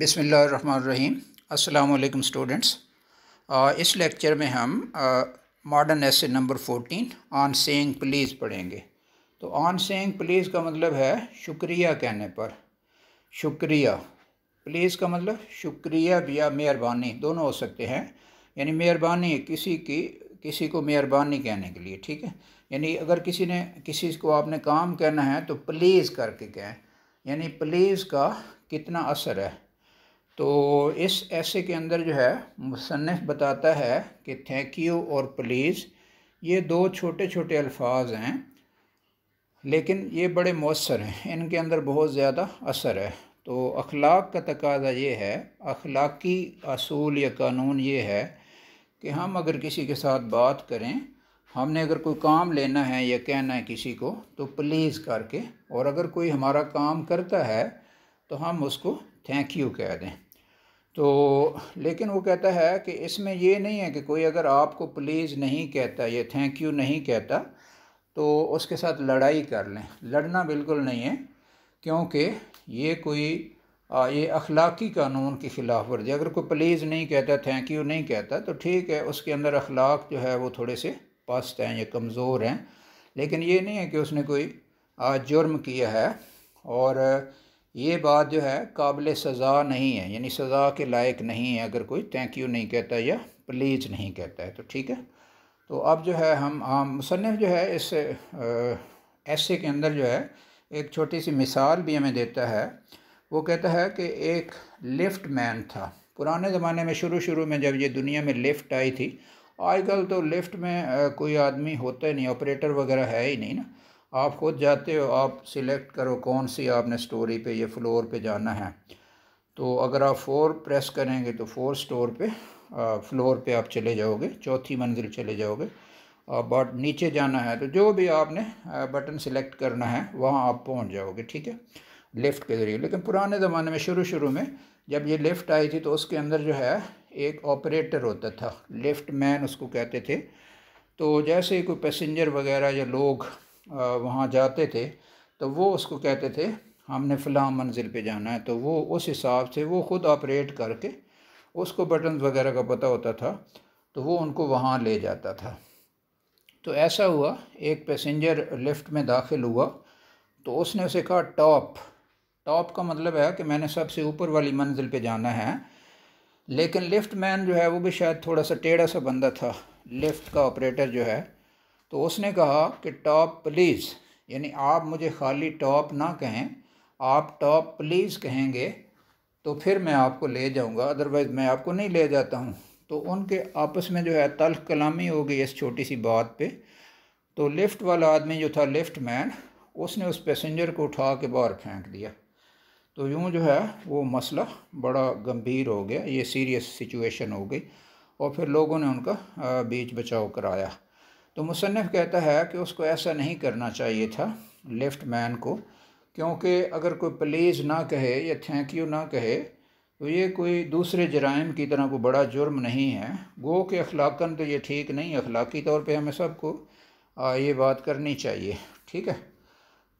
बिसमीम् अल्लाम स्टूडेंट्स इस लेक्चर में हम modern essay number fourteen on saying please पढ़ेंगे तो ऑन सेइंग प्लीज़ का मतलब है शुक्रिया कहने पर शुक्रिया प्लीज़ का मतलब शुक्रिया या मेहरबानी दोनों हो सकते हैं यानी मेहरबानी किसी की किसी को मेहरबानी कहने के लिए ठीक है यानी अगर किसी ने किसी को आपने काम कहना है तो प्लीज़ करके कहें यानी प्लीज़ का कितना असर है तो इस ऐसे के अंदर जो है मुसनफ़ बताता है कि थैंक यू और प्लीज़ ये दो छोटे छोटे अल्फाज हैं लेकिन ये बड़े मौसर हैं इनके अंदर बहुत ज़्यादा असर है तो अखलाक का तकाजा ये है अखलाकी असूल या कानून ये है कि हम अगर किसी के साथ बात करें हमने अगर कोई काम लेना है या कहना है किसी को तो प्लीज़ करके और अगर कोई हमारा काम करता है तो हम उसको थैंक यू कह दें तो लेकिन वो कहता है कि इसमें ये नहीं है कि कोई अगर आपको प्लीज़ नहीं कहता या थैंक यू नहीं कहता तो उसके साथ लड़ाई कर लें लड़ना बिल्कुल नहीं है क्योंकि ये कोई आ, ये अखलाकी कानून के ख़िलाफ़ वर्जी अगर कोई प्लीज़ नहीं कहता थैंक यू नहीं कहता तो ठीक है उसके अंदर अखलाक जो है वो थोड़े से पस्त हैं या कमज़ोर हैं लेकिन ये नहीं है कि उसने कोई जुर्म किया है और ये बात जो है काबिल सज़ा नहीं है यानी सज़ा के लायक नहीं है अगर कोई थैंक यू नहीं कहता या प्लीज नहीं कहता है तो ठीक है तो अब जो है हम आम मुसनफ़ जो है इस ऐसे के अंदर जो है एक छोटी सी मिसाल भी हमें देता है वो कहता है कि एक लिफ्ट मैन था पुराने ज़माने में शुरू शुरू में जब ये दुनिया में लिफ्ट आई थी आजकल तो लिफ्ट में कोई आदमी होता ही नहीं ऑपरेटर वगैरह है ही नहीं ना आप खुद जाते हो आप सिलेक्ट करो कौन सी आपने स्टोरी पे ये फ्लोर पे जाना है तो अगर आप फोर प्रेस करेंगे तो फोर स्टोर पे आ, फ्लोर पे आप चले जाओगे चौथी मंजिल चले जाओगे और बट नीचे जाना है तो जो भी आपने बटन सिलेक्ट करना है वहाँ आप पहुँच जाओगे ठीक है लिफ्ट के ज़रिए लेकिन पुराने ज़माने में शुरू शुरू में जब ये लिफ्ट आई थी तो उसके अंदर जो है एक ऑपरेटर होता था लिफ्ट मैन उसको कहते थे तो जैसे ही कोई पैसेंजर वगैरह या लोग वहाँ जाते थे तो वो उसको कहते थे हमने फ़लाँ मंजिल पे जाना है तो वो उस हिसाब से वो ख़ुद ऑपरेट करके उसको बटन वगैरह का पता होता था तो वो उनको वहाँ ले जाता था तो ऐसा हुआ एक पैसेंजर लिफ्ट में दाखिल हुआ तो उसने उसे कहा टॉप टॉप का मतलब है कि मैंने सबसे ऊपर वाली मंजिल पे जाना है लेकिन लिफ्ट मैन जो है वो भी शायद थोड़ा सा टेढ़ा सा बंदा था लिफ्ट का ऑपरेटर जो है तो उसने कहा कि टॉप प्लीज़ यानी आप मुझे खाली टॉप ना कहें आप टॉप प्लीज़ कहेंगे तो फिर मैं आपको ले जाऊंगा अदरवाइज़ मैं आपको नहीं ले जाता हूं तो उनके आपस में जो है तलख कलामी हो गई इस छोटी सी बात पे तो लिफ्ट वाला आदमी जो था लिफ्ट मैन उसने उस पैसेंजर को उठा के बाहर फेंक दिया तो यूँ जो है वो मसला बड़ा गंभीर हो गया ये सीरियस सिचुएशन हो गई और फिर लोगों ने उनका बीच बचाव कराया तो मुसनफ़ कहता है कि उसको ऐसा नहीं करना चाहिए था लेफ़्ट मैन को क्योंकि अगर कोई प्लीज़ ना कहे या थैंक यू ना कहे तो ये कोई दूसरे जराइम की तरह को बड़ा जुर्म नहीं है गो के अखलाकन तो ये ठीक नहीं अखलाकी तौर पे हमें सबको ये बात करनी चाहिए ठीक है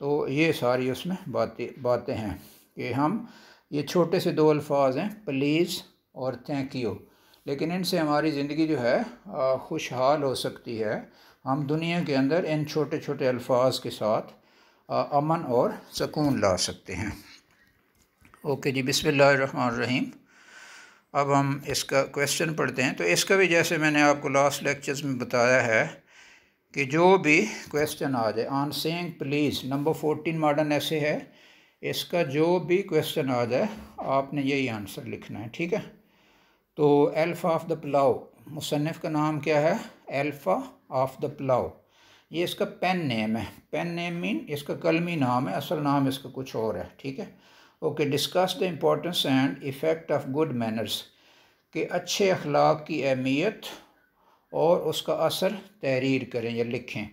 तो ये सारी उसमें बातें बातें हैं कि हम ये छोटे से दो अल्फाज हैं प्लीज़ और थैंक यू लेकिन इनसे हमारी ज़िंदगी जो है खुशहाल हो सकती है हम दुनिया के अंदर इन छोटे छोटे अल्फाज के साथ अमन और सकून ला सकते हैं ओके जी बिसमीम अब हम इसका क्वेश्चन पढ़ते हैं तो इसका भी जैसे मैंने आपको लास्ट लेक्चर्स में बताया है कि जो भी क्वेश्चन आ जाए on saying please number fourteen modern essay है इसका जो भी क्वेश्चन आ जाए आपने यही आंसर लिखना है ठीक है तो एल्फा ऑफ़ द पुलाव मुसनफ़ का नाम क्या है एल्फ़ा ऑफ़ द पुलाव ये इसका पेन नेम है पेन नेम मीन इसका कलमी नाम है असल नाम इसका कुछ और है ठीक है okay discuss the importance and effect of good manners के अच्छे अखलाक की अहमियत और उसका असर तहरीर करें या लिखें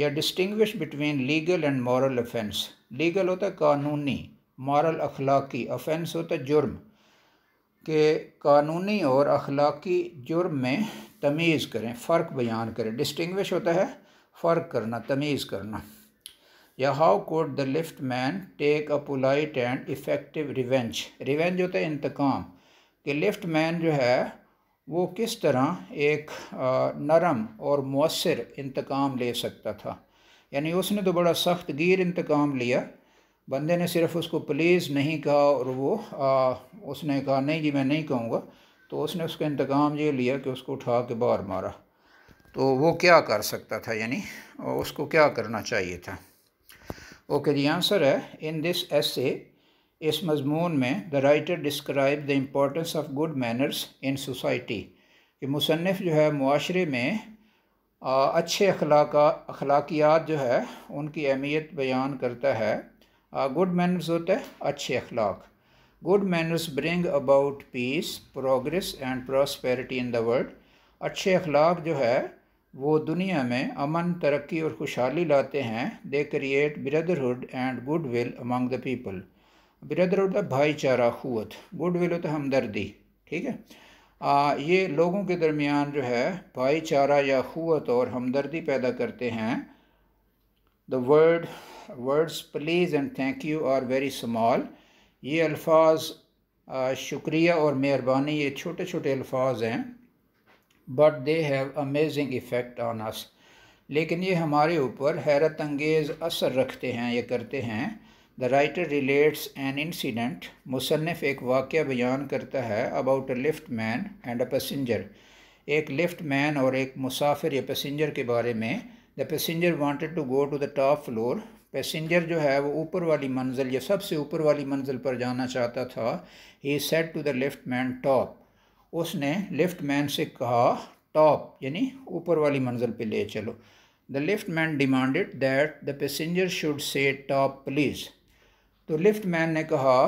या distinguish between legal and moral offence legal होता है कानूनी मॉरल अखलाकी ऑफेंस होता है जुर्म कि कानूनी और अखलाकी जुर्म में तमीज़ करें फ़र्क बयान करें डिस्टिंग्विश होता है फ़र्क करना तमीज़ करना या how could the lift man take a polite and effective revenge revenge होता है इंतकाम कि लिफ्ट मैन जो है वो किस तरह एक नरम और मौसर इंतकाम ले सकता था यानी उसने तो बड़ा सख्त गिर इंतकाम लिया बंदे ने सिर्फ उसको प्लीज़ नहीं कहा और वो आ, उसने कहा नहीं जी मैं नहीं कहूँगा तो उसने उसका इंतकाम ये लिया कि उसको उठा के बाहर मारा तो वो क्या कर सकता था यानी उसको क्या करना चाहिए था ओके जी आंसर है इन दिस एसे इस मजमून में the writer describe the importance of good manners in society कि मुसनफ़ जो है माशरे में आ, अच्छे अखलाक अखलाकियात जो है उनकी अहमियत बयान करता है गुड uh, मैनर्स होते हैं अच्छे अखलाक good manners bring about peace progress and prosperity in the world अच्छे अखलाक जो है वो दुनिया में अमन तरक्की और खुशहाली लाते हैं they create brotherhood and good will among the people brotherhood होता भाईचारा ख़ुत गुड विल होता हमदर्दी ठीक है आ, uh, ये लोगों के दरमियान जो है भाईचारा या ख़ुत और हमदर्दी पैदा करते हैं the world words please and thank you are very small ये अल्फाज शुक्रिया और मेहरबानी ये छोटे छोटे अल्फाज हैं but they have amazing effect on us लेकिन ये हमारे ऊपर हैरत अंगेज़ असर रखते हैं ये करते हैं the writer relates an incident मुसनफ़ एक वाक़ बयान करता है about a lift man and a passenger एक लिफ्ट मैन और एक मुसाफिर या पसेंजर के बारे में the passenger wanted to go to the top floor passenger जो है वो ऊपर वाली मंजिल या सबसे ऊपर वाली मंजिल पर जाना चाहता था he said to the lift man top उसने लिफ्ट मैन से कहा टॉप यानी ऊपर वाली मंजिल पे ले चलो the lift man demanded that the passenger should say top please तो लिफ्ट मैन ने कहा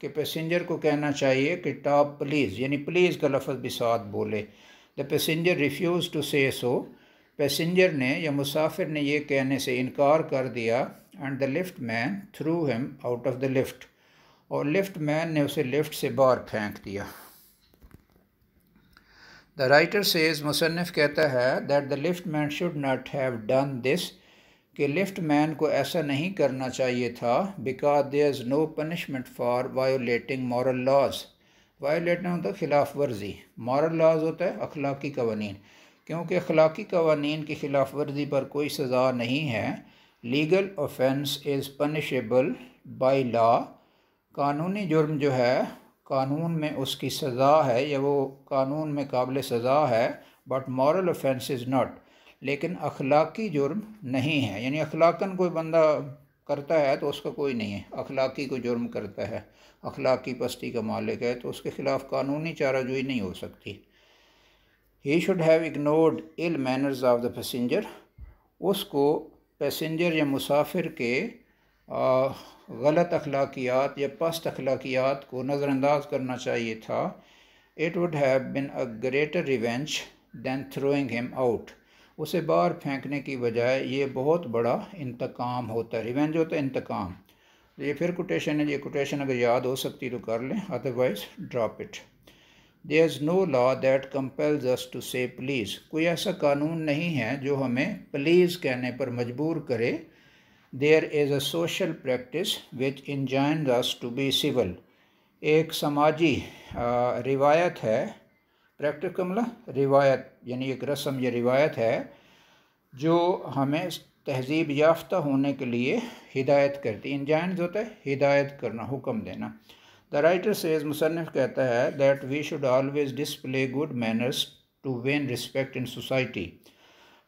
कि पैसेंजर को कहना चाहिए कि टॉप प्लीज़ यानी प्लीज़ का लफ्ज़ भी साथ बोले द पैसेंजर रिफ्यूज़ टू से सो पैसेंजर ने या मुसाफिर ने यह कहने से इनकार कर दिया and the lift man threw him out of the lift और लिफ्ट मैन ने उसे लिफ्ट से बाहर फेंक दिया द राइटर सेज मुसनफ़ कहता है that the lift man should not have done this कि लिफ्ट मैन को ऐसा नहीं करना चाहिए था because there is no punishment for violating moral laws violating होता है खिलाफ वर्जी मॉरल लॉज होता है अखलाकी कवानीन क्योंकि अखलाक़ी कवानीन की खिलाफ वर्जी पर कोई सज़ा नहीं है legal offence is punishable by law कानूनी जुर्म जो है कानून में उसकी सज़ा है या वो कानून में काबिल सज़ा है but moral offence is not लेकिन अखलाकी जुर्म नहीं है यानी अखलाकन कोई बंदा करता है तो उसका कोई नहीं है अखलाकी को जुर्म करता है अखलाकी पस्ती का मालिक है तो उसके ख़िलाफ़ कानूनी चाराजोई नहीं हो सकती he should have ignored ill manners of the passenger उसको पैसेंजर या मुसाफिर के गलत अखलाकियात या पस्त अखलाकियात को नज़रअंदाज करना चाहिए था it would have been a greater revenge than throwing him out उसे बाहर फेंकने की बजाय ये बहुत बड़ा इंतकाम होता है रिवेंज होता है इंतकाम ये फिर कोटेशन है ये कोटेशन अगर याद हो सकती तो कर लें otherwise drop it there is no law that compels us to say please कोई ऐसा कानून नहीं है जो हमें प्लीज़ कहने पर मजबूर करे there is a social practice which enjoins us to be civil एक समाजी रिवायत है प्रैक्टिस कमला मतलब रिवायत यानी एक रस्म या रिवायत है जो हमें तहजीब याफ्ता होने के लिए हिदायत करती इंजाइन होता है हिदायत करना हुक्म देना द राइटर सेज मुसनफ़ कहता है that we should always display good manners to win respect in society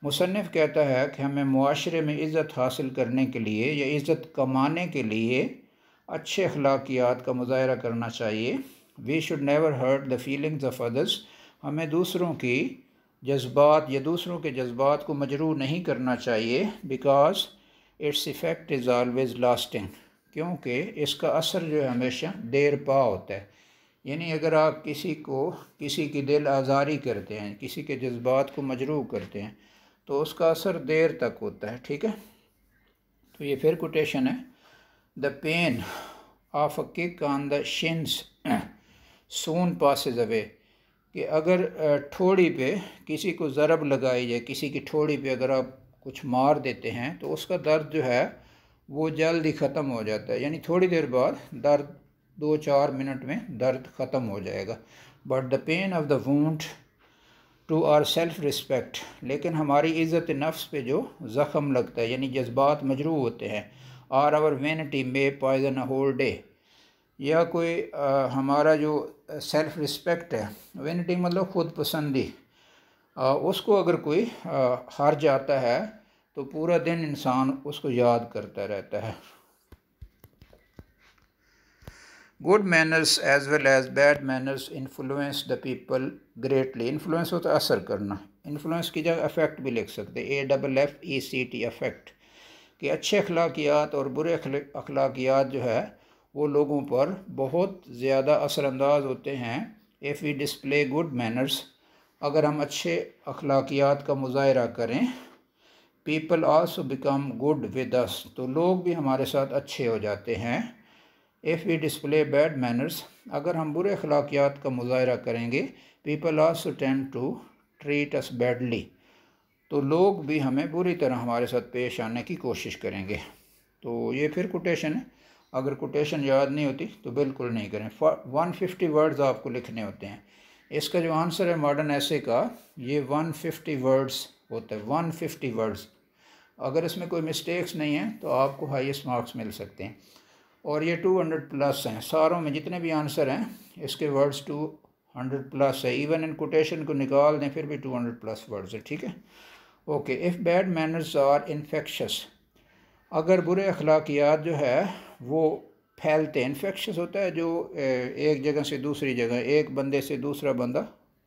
मुसनफ़ कहता है कि हमें माशरे में इज़्ज़त हासिल करने के लिए या इज़्ज़त कमाने के लिए अच्छे अखलाकियात का मुजाहरा करना चाहिए we should never hurt the feelings of others हमें दूसरों की जज्बात या दूसरों के जज्बात को मजरू नहीं करना चाहिए because its effect is always lasting क्योंकि इसका असर जो है हमेशा देर पा होता है यानी अगर आप किसी को किसी की दिल आज़ारी करते हैं किसी के जज्बात को मजरू करते हैं तो उसका असर देर तक होता है ठीक है तो ये फिर कोटेशन है the pain of a kick on the shins soon passes away कि अगर ठोड़ी पे किसी को ज़रब लगाई जाए किसी की ठोड़ी पे अगर आप कुछ मार देते हैं तो उसका दर्द जो है वो जल्द ही ख़त्म हो जाता है यानी थोड़ी देर बाद दर्द दो चार मिनट में दर्द ख़त्म हो जाएगा but the pain of the wound to our self respect लेकिन हमारी इज़्ज़त नफ्स पे जो ज़ख़म लगता है यानी जज्बात मजरू होते हैं or our vanity may poison a whole day या कोई आ, हमारा जो सेल्फ रिस्पेक्ट है वेनिटी मतलब खुद पसंदी आ, उसको अगर कोई आ, हार जाता है तो पूरा दिन इंसान उसको याद करता रहता है good manners as well as bad manners influence the people greatly influence होता है असर करना इन्फ्लुएंस की जगह अफेक्ट भी लिख सकते A double F E C T affect कि अच्छे अखलाकियात और बुरे अखलाकियात जो है वो लोगों पर बहुत ज़्यादा असरानंदाज होते हैं if we display good manners अगर हम अच्छे अखलाकियात का मुजाहरा करें people also become good with us तो लोग भी हमारे साथ अच्छे हो जाते हैं if we display bad manners अगर हम बुरे अखलाकियात का मुजाहरा करेंगे people also tend to treat us badly तो लोग भी हमें बुरी तरह हमारे साथ पेश आने की कोशिश करेंगे तो ये फिर कोटेशन है अगर कोटेशन याद नहीं होती तो बिल्कुल नहीं करें वन फिफ्टी वर्ड्स आपको लिखने होते हैं इसका जो आंसर है मॉडर्न ऐसे का ये वन फिफ्टी वर्ड्स होता है वन फिफ्टी वर्ड्स अगर इसमें कोई मिस्टेक्स नहीं है तो आपको हाईएस्ट मार्क्स मिल सकते हैं और ये टू हंड्रेड प्लस हैं सारों में जितने भी आंसर हैं इसके वर्ड्स टू हंड्रेड प्लस है इवन इन कोटेशन को निकाल दें फिर भी टू हंड्रेड प्लस वर्ड्स है ठीक है okay if bad manners are infectious अगर बुरे अखलाकियात जो है वो फैलते हैं इन्फेक्शस होता है जो एक जगह से दूसरी जगह एक बंदे से दूसरा बंदा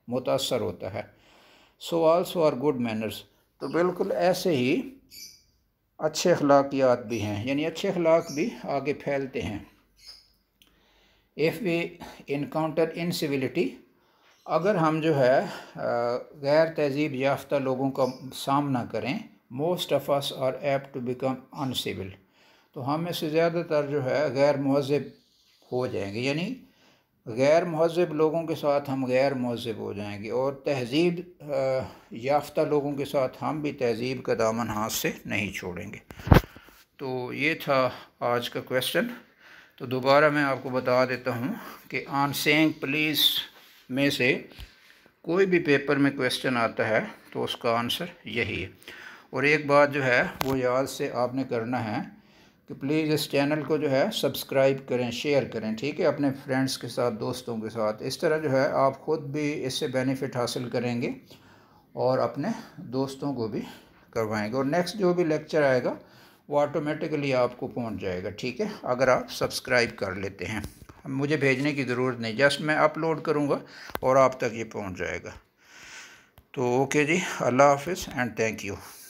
मुतासर होता है so also are good manners तो बिल्कुल ऐसे ही अच्छे अखलाकियात भी हैं यानी अच्छे अखलाक भी आगे फैलते हैं इफ़ वी इनकाउंटर इनसिविलिटी अगर हम जो है गैर तहजीब याफ्ता लोगों का सामना करें most of us are apt to become uncivil तो हम में से ज़्यादातर जो है गैर महजब हो जाएंगे यानी गैर महजब लोगों के साथ हम गैर महजब हो जाएंगे और तहजीब याफ्ता लोगों के साथ हम भी तहजीब का दामन हाथ से नहीं छोड़ेंगे तो ये था आज का क्वेश्चन तो दोबारा मैं आपको बता देता हूँ कि आनसेंग पुलिस में से कोई भी पेपर में क्वेश्चन आता है तो उसका आंसर यही है और एक बात जो है वो याद से आपने करना है कि प्लीज़ इस चैनल को जो है सब्सक्राइब करें शेयर करें ठीक है अपने फ्रेंड्स के साथ दोस्तों के साथ इस तरह जो है आप ख़ुद भी इससे बेनिफिट हासिल करेंगे और अपने दोस्तों को भी करवाएंगे और नेक्स्ट जो भी लेक्चर आएगा वो ऑटोमेटिकली आपको पहुंच जाएगा ठीक है अगर आप सब्सक्राइब कर लेते हैं मुझे भेजने की ज़रूरत नहीं जस्ट मैं अपलोड करूँगा और आप तक ये पहुँच जाएगा तो ओके जी अल्लाह हाफिज़ एंड थैंक यू